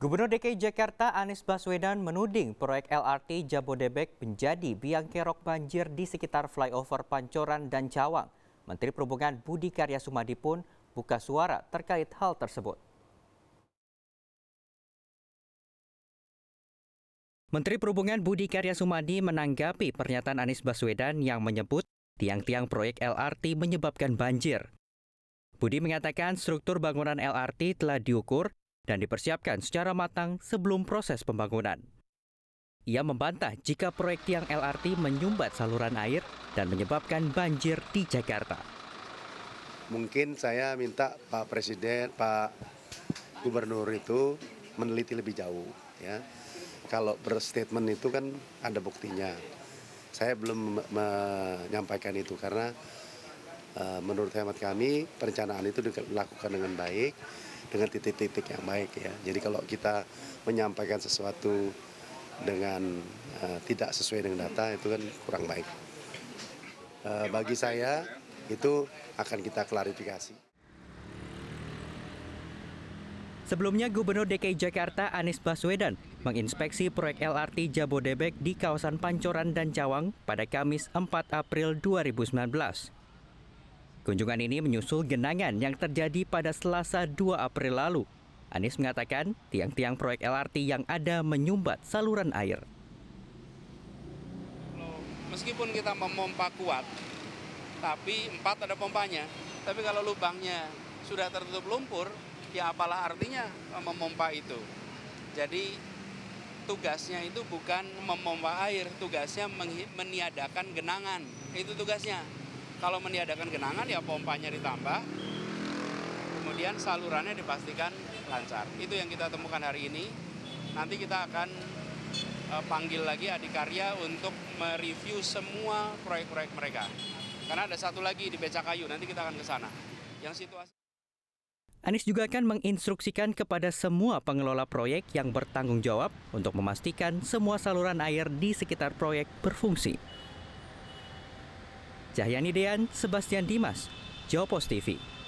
Gubernur DKI Jakarta Anies Baswedan menuding proyek LRT Jabodebek menjadi biang kerok banjir di sekitar flyover Pancoran dan Cawang. Menteri Perhubungan Budi Karya Sumadi pun buka suara terkait hal tersebut. Menteri Perhubungan Budi Karya Sumadi menanggapi pernyataan Anies Baswedan yang menyebut tiang-tiang proyek LRT menyebabkan banjir. Budi mengatakan struktur bangunan LRT telah diukur dan dipersiapkan secara matang sebelum proses pembangunan. Ia membantah jika proyek tiang LRT menyumbat saluran air dan menyebabkan banjir di Jakarta. Mungkin saya minta Pak Presiden, Pak Gubernur itu meneliti lebih jauh. Ya, kalau berstatement itu kan ada buktinya. Saya belum menyampaikan itu karena eh, menurut hemat kami perencanaan itu dilakukan dengan baik dengan titik-titik yang baik ya. Jadi kalau kita menyampaikan sesuatu dengan uh, tidak sesuai dengan data itu kan kurang baik. Uh, bagi saya itu akan kita klarifikasi. Sebelumnya Gubernur DKI Jakarta Anies Baswedan menginspeksi proyek LRT Jabodebek di kawasan Pancoran dan Cawang pada Kamis 4 April 2019. Kunjungan ini menyusul genangan yang terjadi pada Selasa 2 April lalu. Anies mengatakan tiang-tiang proyek LRT yang ada menyumbat saluran air. Meskipun kita memompa kuat, tapi empat ada pompanya. Tapi kalau lubangnya sudah tertutup lumpur, ya apalah artinya memompa itu. Jadi tugasnya itu bukan memompa air, tugasnya meniadakan genangan. Itu tugasnya. Kalau meniadakan genangan ya pompanya ditambah, kemudian salurannya dipastikan lancar. Itu yang kita temukan hari ini. Nanti kita akan uh, panggil lagi Adikarya untuk mereview semua proyek-proyek mereka. Karena ada satu lagi di Becakayu, nanti kita akan ke sana. Yang situasi Anies juga akan menginstruksikan kepada semua pengelola proyek yang bertanggung jawab untuk memastikan semua saluran air di sekitar proyek berfungsi. Cahyani Dean, Sebastian Dimas, Jopos TV.